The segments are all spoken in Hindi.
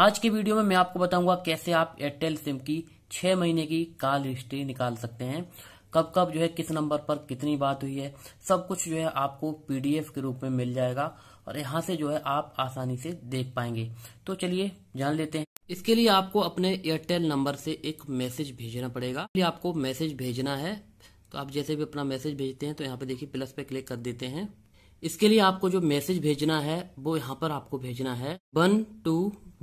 आज की वीडियो में मैं आपको बताऊंगा कैसे आप एयरटेल सिम की छह महीने की कॉल हिस्ट्री निकाल सकते हैं कब कब जो है किस नंबर पर कितनी बात हुई है सब कुछ जो है आपको पीडीएफ के रूप में मिल जाएगा और यहाँ से जो है आप आसानी से देख पाएंगे तो चलिए जान लेते हैं इसके लिए आपको अपने एयरटेल नंबर से एक मैसेज भेजना पड़ेगा आपको मैसेज भेजना है तो आप जैसे भी अपना मैसेज भेजते हैं तो यहाँ पे देखिए प्लस पे क्लिक कर देते हैं इसके लिए आपको जो मैसेज भेजना है वो यहाँ पर आपको भेजना है वन टू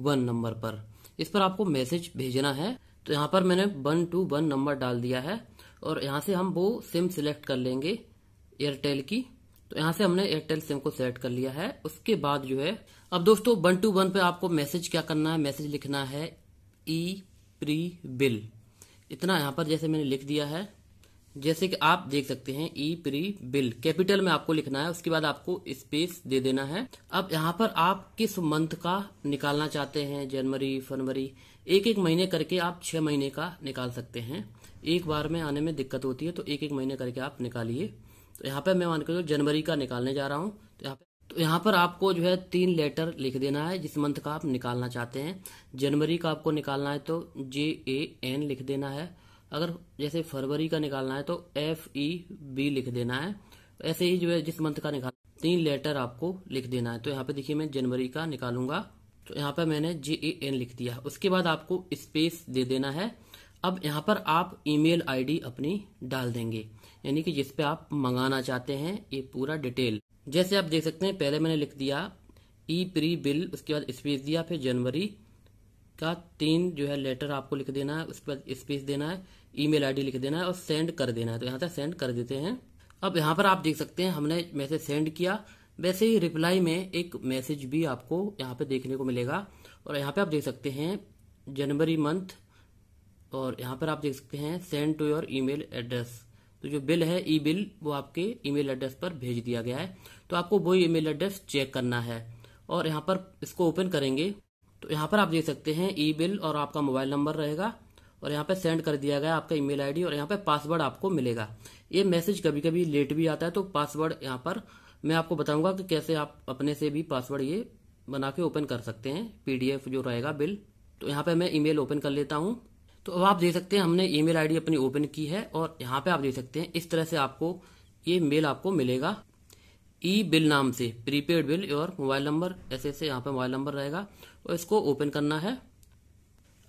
वन नंबर पर इस पर आपको मैसेज भेजना है तो यहाँ पर मैंने वन टू वन नंबर डाल दिया है और यहाँ से हम वो सिम सिलेक्ट कर लेंगे एयरटेल की तो यहाँ से हमने एयरटेल सिम को सेलेक्ट कर लिया है उसके बाद जो है अब दोस्तों वन टू वन पे आपको मैसेज क्या करना है मैसेज लिखना है ई प्री बिल इतना यहाँ पर जैसे मैंने लिख दिया है जैसे कि आप देख सकते हैं ई प्री बिल कैपिटल में आपको लिखना है उसके बाद आपको स्पेस दे देना है अब यहाँ पर आप किस मंथ का निकालना चाहते हैं जनवरी फरवरी एक एक महीने करके आप छह महीने का निकाल सकते हैं एक बार में आने में दिक्कत होती है तो एक एक महीने करके आप निकालिए तो यहाँ पर मैं मान कर जनवरी का निकालने जा रहा हूँ तो यहाँ पर तो यहाँ पर आपको जो है तीन लेटर लिख देना है जिस मंथ का आप निकालना चाहते हैं जनवरी का आपको निकालना है तो जे ए एन लिख देना है अगर जैसे फरवरी का निकालना है तो एफ ई बी लिख देना है ऐसे ही जो है जिस मंथ का निकाल तीन लेटर आपको लिख देना है तो यहाँ पे देखिए मैं जनवरी का निकालूंगा तो यहाँ पे मैंने जे ए एन लिख दिया उसके बाद आपको स्पेस दे देना है अब यहाँ पर आप ईमेल आईडी अपनी डाल देंगे यानी कि जिस पे आप मंगाना चाहते हैं ये पूरा डिटेल जैसे आप देख सकते हैं पहले मैंने लिख दिया ई प्री बिल उसके बाद स्पेस दिया फिर जनवरी का तीन जो है लेटर आपको लिख देना है उसके बाद स्पेस देना है ईमेल आईडी लिख देना है और सेंड कर देना है तो यहाँ से सेंड कर देते हैं अब यहाँ पर आप देख सकते हैं हमने मैसेज सेंड किया वैसे ही रिप्लाई में एक मैसेज भी आपको यहाँ पे देखने को मिलेगा और यहाँ पे आप देख सकते हैं जनवरी मंथ और यहाँ पर आप देख सकते हैं send to your email address तो जो बिल है ई बिल वो आपके ईमेल एड्रेस पर भेज दिया गया है तो आपको वो ईमेल एड्रेस चेक करना है और यहाँ पर इसको ओपन करेंगे तो यहाँ पर आप देख सकते हैं ई बिल और आपका मोबाइल नंबर रहेगा और यहाँ पे सेंड कर दिया गया आपका ईमेल आईडी और यहाँ पे पासवर्ड आपको मिलेगा ये मैसेज कभी कभी लेट भी आता है तो पासवर्ड यहाँ पर मैं आपको बताऊंगा कि कैसे आप अपने से भी पासवर्ड ये बना के ओपन कर सकते हैं पीडीएफ जो रहेगा बिल तो यहाँ पे मैं ईमेल ओपन कर लेता हूँ तो अब आप देख सकते हैं हमने ईमेल आईडी अपनी ओपन की है और यहाँ पे आप देख सकते हैं इस तरह से आपको ये मेल आपको मिलेगा ई बिल नाम से प्रीपेड बिल और मोबाइल नंबर ऐसे ऐसे यहाँ पे मोबाइल नंबर रहेगा और इसको ओपन करना है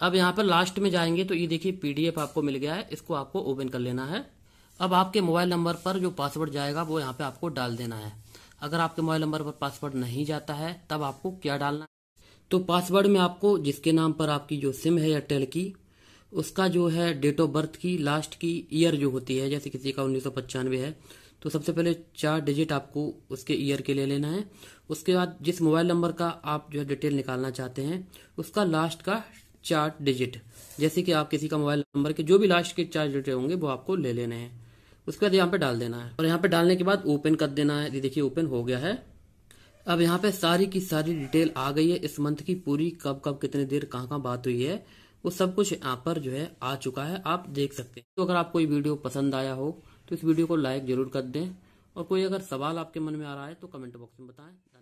अब यहाँ पर लास्ट में जाएंगे तो ये देखिए पीडीएफ आपको मिल गया है इसको आपको ओपन कर लेना है अब आपके मोबाइल नंबर पर जो पासवर्ड जाएगा वो यहाँ पे आपको डाल देना है अगर आपके मोबाइल नंबर पर पासवर्ड नहीं जाता है तब आपको क्या डालना तो पासवर्ड में आपको जिसके नाम पर आपकी जो सिम है एयरटेल की उसका जो है डेट ऑफ बर्थ की लास्ट की ईयर जो होती है जैसे किसी का उन्नीस है तो सबसे पहले चार डिजिट आपको उसके ईयर के लिए लेना है उसके बाद जिस मोबाइल नंबर का आप जो है डिटेल निकालना चाहते हैं उसका लास्ट का चार डिजिट जैसे कि आप किसी का मोबाइल नंबर के जो भी लास्ट के चार डिजिट होंगे वो आपको ले लेने हैं उसके बाद यहाँ पे डाल देना है और यहाँ पे डालने के बाद ओपन कर देना है ये देखिए ओपन हो गया है अब यहाँ पे सारी की सारी डिटेल आ गई है इस मंथ की पूरी कब कब कितनी देर कहाँ कहाँ बात हुई है वो सब कुछ यहाँ पर जो है आ चुका है आप देख सकते हैं तो अगर आपको ये वीडियो पसंद आया हो तो इस वीडियो को लाइक जरूर कर दें और कोई अगर सवाल आपके मन में आ रहा है तो कमेंट बॉक्स में बताएं